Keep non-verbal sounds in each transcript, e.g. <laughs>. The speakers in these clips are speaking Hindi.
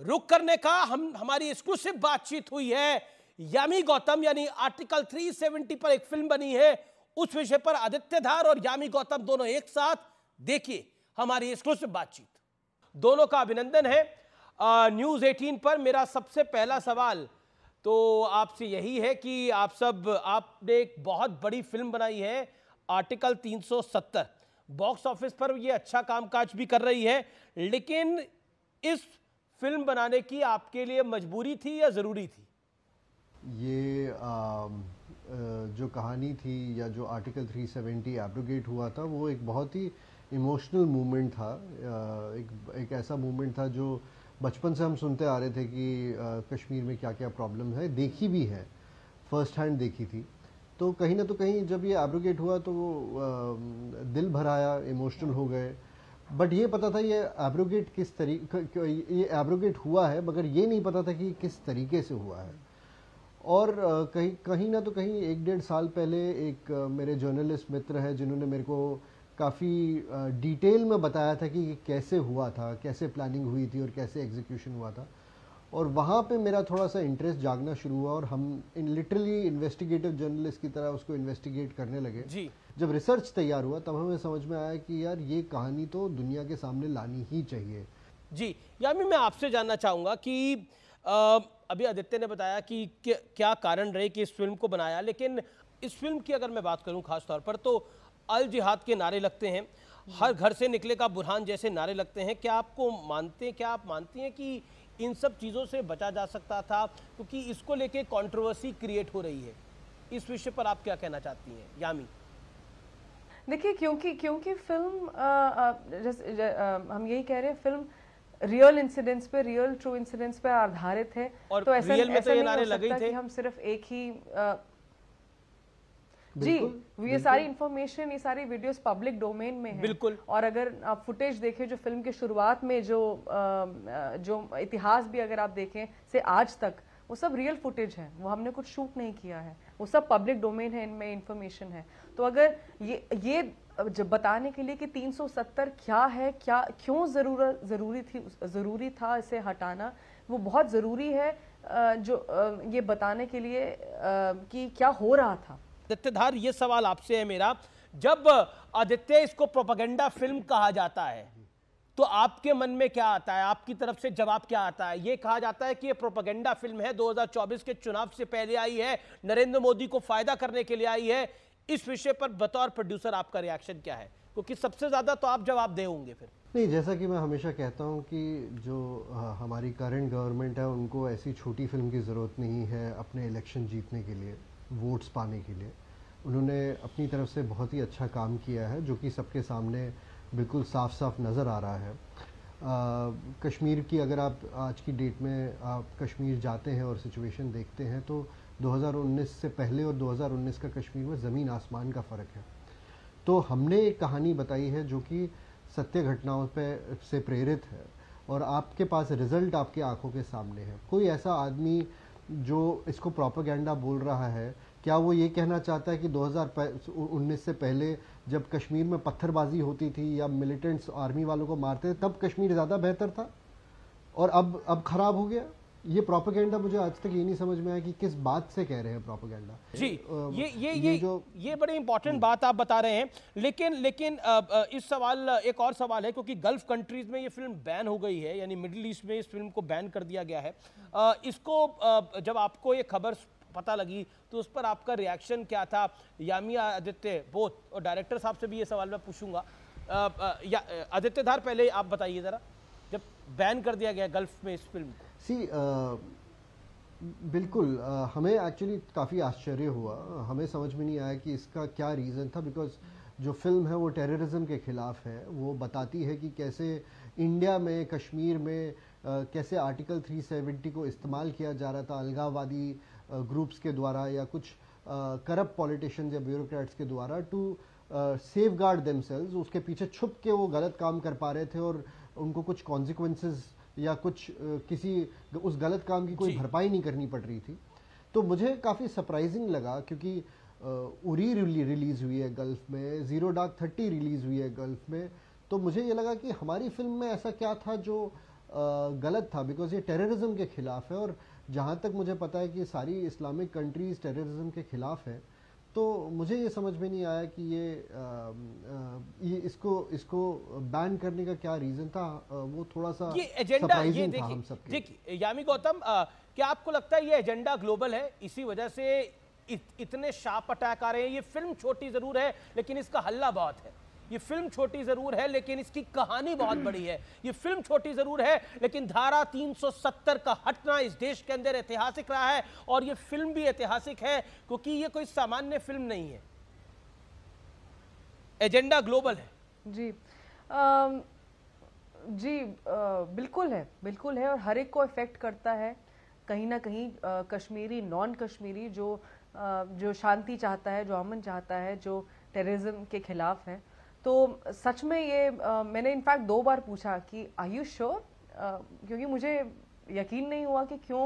रुक करने का हम हमारी एक्सक्लूसिव बातचीत हुई है यामी गौतम यानी आर्टिकल 370 पर एक फिल्म बनी है उस विषय पर आदित्य धार और यामी गौतम दोनों एक साथ देखिए हमारी एक्सक्लूसिव बातचीत दोनों का अभिनंदन है आ, न्यूज 18 पर मेरा सबसे पहला सवाल तो आपसे यही है कि आप सब आपने एक बहुत बड़ी फिल्म बनाई है आर्टिकल 370 बॉक्स ऑफिस पर यह अच्छा कामकाज भी कर रही है लेकिन इस फिल्म बनाने की आपके लिए मजबूरी थी या ज़रूरी थी ये आ, जो कहानी थी या जो आर्टिकल 370 एब्रोगेट हुआ था वो एक बहुत ही इमोशनल मूवमेंट था एक एक ऐसा मूवमेंट था जो बचपन से हम सुनते आ रहे थे कि कश्मीर में क्या क्या प्रॉब्लम है देखी भी है फर्स्ट हैंड देखी थी तो कहीं ना तो कहीं जब ये एब्रोगेट हुआ तो वो दिल भराया इमोशनल हो गए बट ये पता था ये एब्रोगेट किस तरीके ये एब्रोगेट हुआ है मगर ये नहीं पता था कि किस तरीके से हुआ है और कहीं कहीं ना तो कहीं एक डेढ़ साल पहले एक मेरे जर्नलिस्ट मित्र है जिन्होंने मेरे को काफ़ी डिटेल में बताया था कि कैसे हुआ था कैसे प्लानिंग हुई थी और कैसे एग्जीक्यूशन हुआ था और वहाँ पे मेरा थोड़ा सा इंटरेस्ट जागना शुरू हुआ और हम इन लिटरली इन्वेस्टिगेटिव जर्नलिस्ट की तरह उसको इन्वेस्टिगेट करने लगे जी जब रिसर्च तैयार हुआ तब हमें समझ में आया कि यार ये कहानी तो दुनिया के सामने लानी ही चाहिए जी यामी मैं आपसे जानना चाहूँगा कि आ, अभी आदित्य ने बताया कि क्या कारण रहे कि इस फिल्म को बनाया लेकिन इस फिल्म की अगर मैं बात करूँ खास तौर पर तो अल जिहाद के नारे लगते हैं हम्म। हर घर से निकले का बुरहान जैसे नारे लगते हैं क्या आपको मानते हैं क्या आप मानती हैं कि इन सब चीज़ों से बचा जा सकता था क्योंकि तो इसको लेके कंट्रोवर्सी क्रिएट हो रही है इस विषय पर आप क्या कहना चाहती हैं यामी देखिए क्योंकि क्योंकि फिल्म आ, आ, जस, ज, आ, हम यही कह रहे हैं फिल्म रियल इंसिडेंट्स पे रियल ट्रू इंसिडेंट्स पे आधारित है और तो ऐसा, रियल में तो ऐसा तो ये नारे लगे थे कि हम सिर्फ एक ही आ, जी ये सारी इन्फॉर्मेशन ये सारी वीडियोस पब्लिक डोमेन में है बिल्कुल और अगर आप फुटेज देखें जो फिल्म की शुरुआत में जो जो इतिहास भी अगर आप देखें से आज तक वो सब रियल फुटेज है वो हमने कुछ शूट नहीं किया है वो सब पब्लिक डोमेन है इनमें इन्फॉर्मेशन है तो अगर ये ये जब बताने के लिए कि 370 क्या है क्या क्यों जरूर ज़रूरी थी ज़रूरी था इसे हटाना वो बहुत ज़रूरी है जो ये बताने के लिए कि क्या हो रहा था तथ्यधार ये सवाल आपसे है मेरा जब आदित्य इसको प्रोपागेंडा फिल्म कहा जाता है तो आपके मन में क्या आता है आपकी तरफ से जवाब क्या आता है ये कहा जाता है कि ये प्रोपागेंडा फिल्म है 2024 के चुनाव से पहले आई है नरेंद्र मोदी को फायदा करने के लिए आई है इस विषय पर बतौर प्रोड्यूसर आपका रिएक्शन क्या है क्योंकि सबसे ज़्यादा तो आप जवाब दे होंगे फिर नहीं जैसा कि मैं हमेशा कहता हूँ कि जो हमारी करंट गवर्नमेंट है उनको ऐसी छोटी फिल्म की ज़रूरत नहीं है अपने इलेक्शन जीतने के लिए वोट्स पाने के लिए उन्होंने अपनी तरफ से बहुत ही अच्छा काम किया है जो कि सबके सामने बिल्कुल साफ साफ नज़र आ रहा है आ, कश्मीर की अगर आप आज की डेट में आप कश्मीर जाते हैं और सिचुएशन देखते हैं तो 2019 से पहले और 2019 का कश्मीर में ज़मीन आसमान का फ़र्क है तो हमने एक कहानी बताई है जो कि सत्य घटनाओं पे से प्रेरित है और आपके पास रिज़ल्ट आपके आंखों के सामने है कोई ऐसा आदमी जो इसको प्रोपागेंडा बोल रहा है क्या वो ये कहना चाहता है कि 2019 से पहले जब कश्मीर में पत्थरबाजी होती थी या मिलिटेंट्स आर्मी वालों को मारते थे तब कश्मीर ज़्यादा बेहतर था और अब अब ख़राब हो गया ये प्रोपोगेंडा मुझे आज तक ये नहीं समझ में आया कि किस बात से कह रहे हैं प्रोपोगेंडा जी ये ये ये जो ये बड़ी इंपॉर्टेंट हम्म। बात आप बता रहे हैं लेकिन लेकिन इस सवाल एक और सवाल है क्योंकि गल्फ कंट्रीज में ये फिल्म बैन हो गई है यानी मिडिल ईस्ट में इस फिल्म को बैन कर दिया गया है इसको जब आपको ये खबर पता लगी तो उस पर आपका रिएक्शन क्या था यामिया आदित्य बोथ और डायरेक्टर साहब से भी ये सवाल मैं पूछूंगा आदित्य धार पहले आप बताइए ज़रा जब बैन कर दिया गया गल्फ में इस फिल्म को सी uh, बिल्कुल uh, हमें एक्चुअली काफ़ी आश्चर्य हुआ हमें समझ में नहीं आया कि इसका क्या रीज़न था बिकॉज जो फिल्म है वो टेररिज्म के ख़िलाफ़ है वो बताती है कि कैसे इंडिया में कश्मीर में uh, कैसे आर्टिकल 370 को इस्तेमाल किया जा रहा था अलगावादी ग्रुप्स के द्वारा या कुछ करप्ट पॉलिटिशन या ब्यूरोक्रेट्स के द्वारा टू सेफ गार्ड उसके पीछे छुप के वो गलत काम कर पा रहे थे और उनको कुछ कॉन्सिक्वेंसेज या कुछ किसी उस गलत काम की कोई भरपाई नहीं करनी पड़ रही थी तो मुझे काफ़ी सरप्राइजिंग लगा क्योंकि उरी रिलीज़ हुई है गल्फ़ में ज़ीरो डार्क थर्टी रिलीज़ हुई है गल्फ़ में तो मुझे ये लगा कि हमारी फिल्म में ऐसा क्या था जो गलत था बिकॉज ये टेररिज्म के ख़िलाफ़ है और जहाँ तक मुझे पता है कि सारी इस्लामिक कंट्रीज़ टेररिज्म के ख़िलाफ़ है तो मुझे ये समझ में नहीं आया कि ये, आ, आ, ये इसको इसको बैन करने का क्या रीजन था आ, वो थोड़ा सा ये एजेंडा ये देखिए यामी गौतम क्या आपको लगता है ये एजेंडा ग्लोबल है इसी वजह से इत, इतने शार्प अटैक आ रहे हैं ये फिल्म छोटी जरूर है लेकिन इसका हल्ला बहुत है ये फिल्म छोटी ज़रूर है लेकिन इसकी कहानी बहुत बड़ी है ये फिल्म छोटी ज़रूर है लेकिन धारा 370 का हटना इस देश के अंदर ऐतिहासिक रहा है और ये फिल्म भी ऐतिहासिक है क्योंकि ये कोई सामान्य फिल्म नहीं है एजेंडा ग्लोबल है जी आ, जी आ, बिल्कुल है बिल्कुल है और हर एक को इफ़ेक्ट करता है कहीं ना कहीं आ, कश्मीरी नॉन कश्मीरी जो आ, जो शांति चाहता है जो अमन चाहता है जो टेररिज्म के खिलाफ है तो सच में ये आ, मैंने इनफैक्ट दो बार पूछा कि आयुष यू श्योर क्योंकि मुझे यकीन नहीं हुआ कि क्यों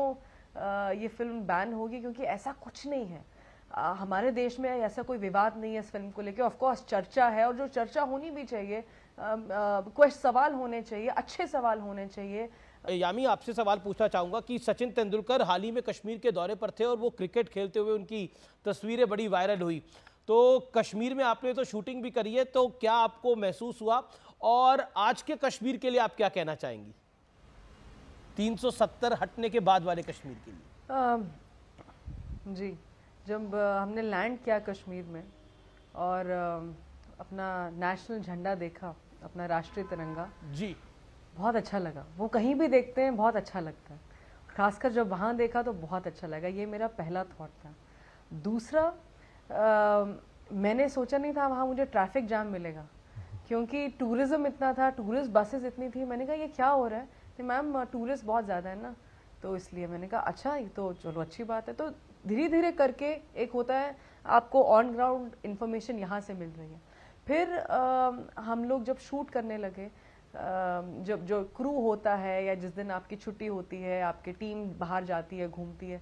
आ, ये फिल्म बैन होगी क्योंकि ऐसा कुछ नहीं है आ, हमारे देश में ऐसा कोई विवाद नहीं है इस फिल्म को लेकर ऑफकोर्स चर्चा है और जो चर्चा होनी भी चाहिए क्वेश्चन सवाल होने चाहिए अच्छे सवाल होने चाहिए यामी आपसे सवाल पूछना चाहूँगा कि सचिन तेंदुलकर हाल ही में कश्मीर के दौरे पर थे और वो क्रिकेट खेलते हुए उनकी तस्वीरें बड़ी वायरल हुई तो कश्मीर में आपने तो शूटिंग भी करी है तो क्या आपको महसूस हुआ और आज के कश्मीर के लिए आप क्या कहना चाहेंगी 370 हटने के बाद वाले कश्मीर के लिए आ, जी जब हमने लैंड किया कश्मीर में और अपना नेशनल झंडा देखा अपना राष्ट्रीय तिरंगा जी बहुत अच्छा लगा वो कहीं भी देखते हैं बहुत अच्छा लगता है खासकर जब वहाँ देखा तो बहुत अच्छा लगा ये मेरा पहला थॉट था दूसरा मैंने सोचा नहीं था वहाँ मुझे ट्रैफिक जाम मिलेगा क्योंकि टूरिज़्म इतना था टूरिस्ट बसेस इतनी थी मैंने कहा ये क्या हो रहा है कि मैम टूरिस्ट बहुत ज़्यादा है ना तो इसलिए मैंने कहा अच्छा ये तो चलो अच्छी बात है तो धीरे धीरे करके एक होता है आपको ऑन ग्राउंड इन्फॉर्मेशन यहाँ से मिल रही है फिर आ, हम लोग जब शूट करने लगे आ, जब जो क्रू होता है या जिस दिन आपकी छुट्टी होती है आपकी टीम बाहर जाती है घूमती है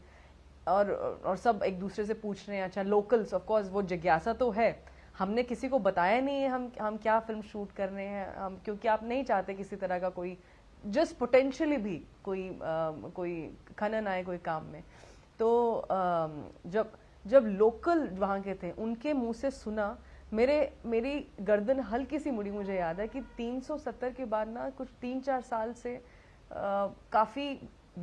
और और सब एक दूसरे से पूछ रहे हैं अच्छा लोकल्स ऑफ कोर्स वो जिज्ञासा तो है हमने किसी को बताया नहीं है हम हम क्या फिल्म शूट कर रहे हैं हम क्योंकि आप नहीं चाहते किसी तरह का कोई जस्ट पोटेंशली भी कोई आ, कोई खनन आए कोई काम में तो आ, जब जब लोकल वहाँ के थे उनके मुंह से सुना मेरे मेरी गर्दन हल्की सी मुड़ी मुझे याद है कि 370 के बाद ना कुछ तीन चार साल से काफ़ी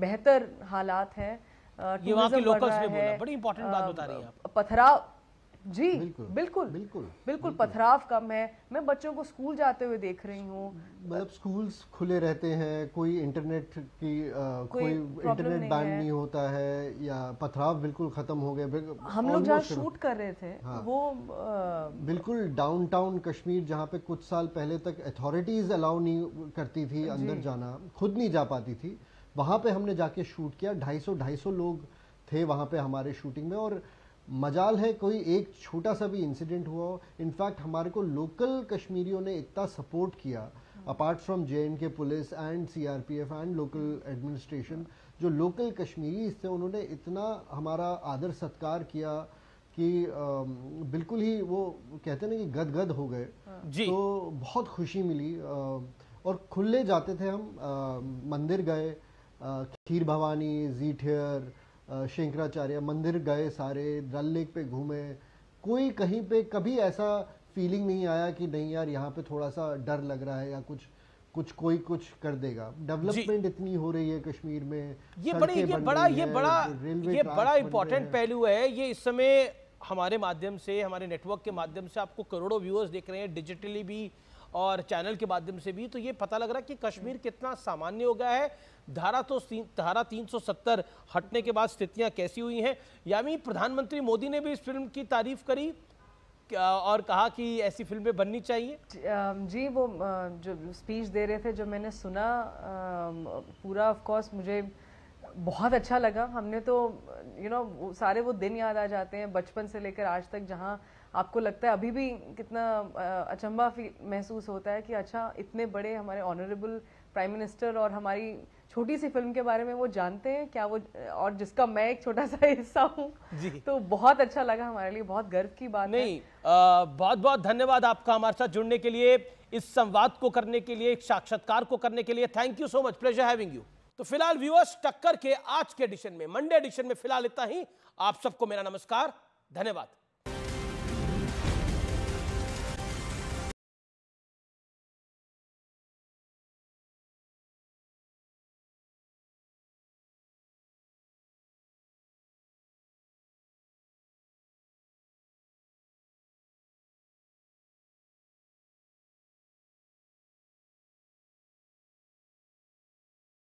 बेहतर हालात हैं ये वहाँ के लोकल्स में बड़ी इंपॉर्टेंट बात बता रही आप पथराव जी बिल्कुल बिल्कुल बिल्कुल, बिल्कुल पथराव कम है मैं बच्चों को स्कूल जाते हुए देख रही हूँ मतलब स्कूल्स खुले रहते हैं कोई इंटरनेट की आ, कोई, कोई इंटरनेट बैन नहीं होता है या पथराव बिल्कुल खत्म हो गए हम लोग जहाँ शूट कर रहे थे हाँ, वो आ, बिल्कुल डाउनटाउन कश्मीर जहाँ पे कुछ साल पहले तक अथॉरिटीज अलाउ नहीं करती थी अंदर जाना खुद नहीं जा पाती थी वहाँ पे हमने जाके शूट किया 250 250 लोग थे वहाँ पे हमारे शूटिंग में और मजाल है कोई एक छोटा सा भी इंसिडेंट हुआ हो इनफैक्ट हमारे को लोकल कश्मीरियों ने इतना सपोर्ट किया apart from J and K police and C R P F and local administration जो लोकल कश्मीरीज थे उन्होंने इतना हमारा आदर सत्कार किया कि बिल्कुल ही वो कहते ना कि गदगद हो गए तो बहुत खुशी मिली और खुले जाते थे हम मंदिर गए खीर भवानी जीठियर शंकराचार्य मंदिर गए सारे डल लेक पे घूमे कोई कहीं पे कभी ऐसा फीलिंग नहीं आया कि नहीं यार यहाँ पे थोड़ा सा डर लग रहा है या कुछ कुछ कोई कुछ कर देगा डेवलपमेंट इतनी हो रही है कश्मीर में ये बड़ी ये बड़ा ये बड़ा ये बड़ा इंपॉर्टेंट पहलू है ये इस समय हमारे माध्यम से हमारे नेटवर्क के माध्यम से आपको करोड़ों व्यूअर्स देख रहे हैं डिजिटली भी और चैनल के माध्यम से भी तो ये पता लग रहा है कि कश्मीर कितना सामान्य हो गया है धारा तो धारा 370 हटने के बाद स्थितियां कैसी हुई हैं यानी प्रधानमंत्री मोदी ने भी इस फिल्म की तारीफ करी और कहा कि ऐसी फिल्में बननी चाहिए जी वो जो स्पीच दे रहे थे जो मैंने सुना पूरा ऑफ कोर्स मुझे बहुत अच्छा लगा हमने तो यू you नो know, सारे वो दिन याद आ जाते हैं बचपन से लेकर आज तक जहाँ आपको लगता है अभी भी कितना अचंबा महसूस होता है कि अच्छा इतने बड़े हमारे ऑनरेबल प्राइम मिनिस्टर और हमारी छोटी सी फिल्म के बारे में वो जानते हैं क्या वो और जिसका मैं एक छोटा सा <laughs> हिस्सा हूँ तो बहुत अच्छा लगा हमारे लिए बहुत गर्व की बात नहीं आ, बहुत बहुत धन्यवाद आपका हमारे साथ जुड़ने के लिए इस संवाद को करने के लिए एक साक्षात्कार को करने के लिए thank you so much pleasure having you तो फिलहाल व्यूअर्स टक्कर के आज के एडिशन में मंडे एडिशन में फिलहाल इतना ही आप सबको मेरा नमस्कार धन्यवाद